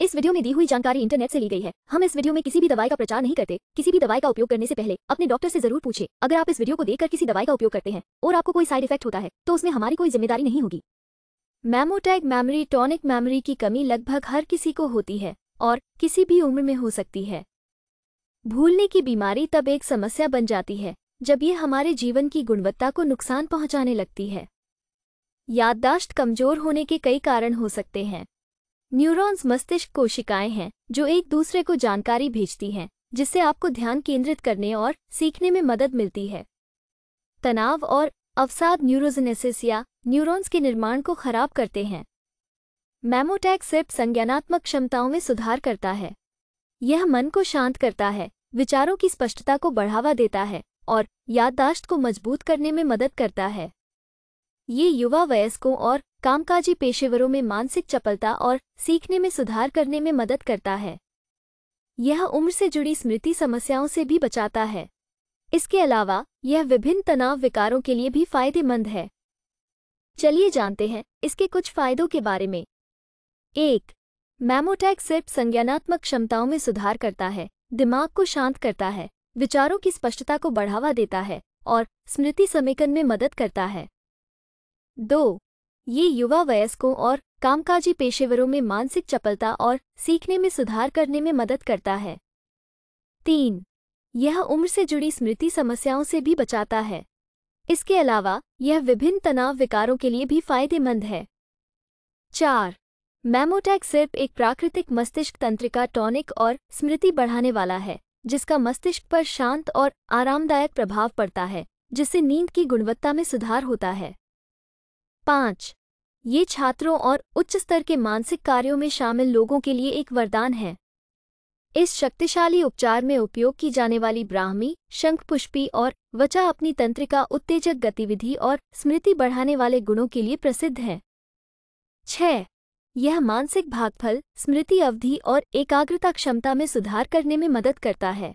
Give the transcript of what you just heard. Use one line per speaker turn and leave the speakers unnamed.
इस वीडियो में दी हुई जानकारी इंटरनेट से ली गई है हम इस वीडियो में किसी भी दवाई का प्रचार नहीं करते किसी भी दवाई का उपयोग करने से पहले अपने डॉक्टर से जरूर पूछे अगर आप इस वीडियो को देखकर किसी दवाई का उपयोग करते हैं और आपको कोई साइड इफेक्ट होता है तो उसमें हमारी कोई जिम्मेदारी नहीं होगी मैमोटैग मेमोरी टॉनिक मेमोरी की कमी लगभग हर किसी को होती है और किसी भी उम्र में हो सकती है भूलने की बीमारी तब एक समस्या बन जाती है जब ये हमारे जीवन की गुणवत्ता को नुकसान पहुंचाने लगती है याददाश्त कमजोर होने के कई कारण हो सकते हैं न्यूरॉन्स मस्तिष्क कोशिकाएं हैं जो एक दूसरे को जानकारी भेजती हैं जिससे आपको ध्यान केंद्रित करने और सीखने में मदद मिलती है तनाव और अवसाद न्यूरोजेनेसिस या न्यूरॉन्स के निर्माण को खराब करते हैं मैमोटैक सिर्फ संज्ञानात्मक क्षमताओं में सुधार करता है यह मन को शांत करता है विचारों की स्पष्टता को बढ़ावा देता है और याददाश्त को मजबूत करने में मदद करता है ये युवा वयस्कों और कामकाजी पेशेवरों में मानसिक चपलता और सीखने में सुधार करने में मदद करता है यह उम्र से जुड़ी स्मृति समस्याओं से भी बचाता है इसके अलावा यह विभिन्न तनाव विकारों के लिए भी फायदेमंद है चलिए जानते हैं इसके कुछ फायदों के बारे में एक मैमोटैक सिर्फ संज्ञानात्मक क्षमताओं में सुधार करता है दिमाग को शांत करता है विचारों की स्पष्टता को बढ़ावा देता है और स्मृति समेकन में मदद करता है दो ये युवा वयस्कों और कामकाजी पेशेवरों में मानसिक चपलता और सीखने में सुधार करने में मदद करता है तीन यह उम्र से जुड़ी स्मृति समस्याओं से भी बचाता है इसके अलावा यह विभिन्न तनाव विकारों के लिए भी फायदेमंद है चार मैमोटैक सिर्फ एक प्राकृतिक मस्तिष्क तंत्रिका टॉनिक और स्मृति बढ़ाने वाला है जिसका मस्तिष्क पर शांत और आरामदायक प्रभाव पड़ता है जिससे नींद की गुणवत्ता में सुधार होता है पाँच ये छात्रों और उच्च स्तर के मानसिक कार्यों में शामिल लोगों के लिए एक वरदान है इस शक्तिशाली उपचार में उपयोग की जाने वाली ब्राह्मी शंखपुष्पी और वचा अपनी तंत्रिका उत्तेजक गतिविधि और स्मृति बढ़ाने वाले गुणों के लिए प्रसिद्ध है छह यह मानसिक भागफल स्मृति अवधि और एकाग्रता क्षमता में सुधार करने में मदद करता है